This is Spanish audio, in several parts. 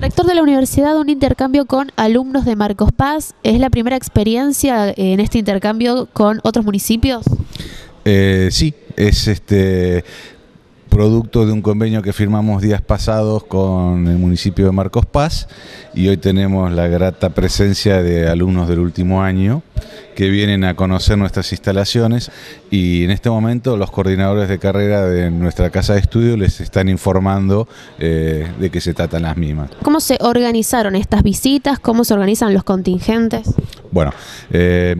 Rector de la universidad, un intercambio con alumnos de Marcos Paz. ¿Es la primera experiencia eh, en este intercambio con otros municipios? Eh, sí, es este producto de un convenio que firmamos días pasados con el municipio de Marcos Paz y hoy tenemos la grata presencia de alumnos del último año que vienen a conocer nuestras instalaciones y en este momento los coordinadores de carrera de nuestra casa de estudio les están informando eh, de que se tratan las mismas. ¿Cómo se organizaron estas visitas? ¿Cómo se organizan los contingentes? Bueno, eh,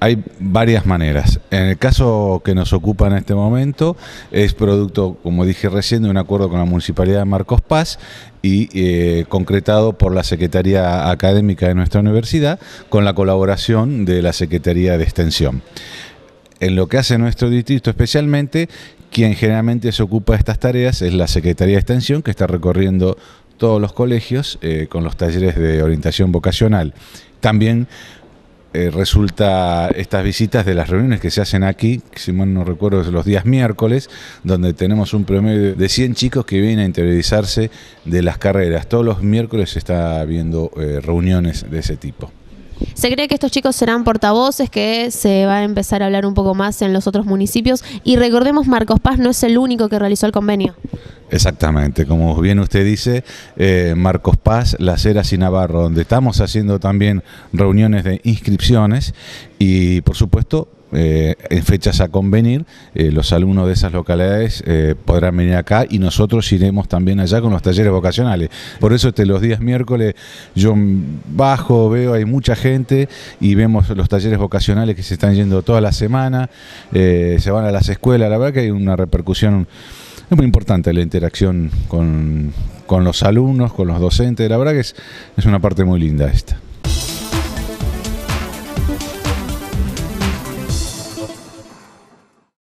hay varias maneras. En el caso que nos ocupa en este momento, es producto, como dije recién, de un acuerdo con la Municipalidad de Marcos Paz y eh, concretado por la Secretaría Académica de nuestra universidad con la colaboración de la Secretaría de Extensión. En lo que hace nuestro distrito especialmente, quien generalmente se ocupa de estas tareas es la Secretaría de Extensión, que está recorriendo todos los colegios eh, con los talleres de orientación vocacional. También eh, resulta estas visitas de las reuniones que se hacen aquí, si mal no recuerdo, los días miércoles, donde tenemos un promedio de 100 chicos que vienen a interiorizarse de las carreras. Todos los miércoles se está viendo eh, reuniones de ese tipo. Se cree que estos chicos serán portavoces, que se va a empezar a hablar un poco más en los otros municipios. Y recordemos, Marcos Paz no es el único que realizó el convenio. Exactamente, como bien usted dice, eh, Marcos Paz, Las Heras y Navarro, donde estamos haciendo también reuniones de inscripciones y por supuesto eh, en fechas a convenir, eh, los alumnos de esas localidades podrán venir acá y nosotros iremos también allá con los talleres vocacionales. Por eso este, los días miércoles yo bajo, veo, hay mucha gente y vemos los talleres vocacionales que se están yendo toda la semana, se van a las escuelas, la verdad que hay una repercusión es muy importante la interacción con, los alumnos, con los docentes. La verdad que es una parte muy linda esta.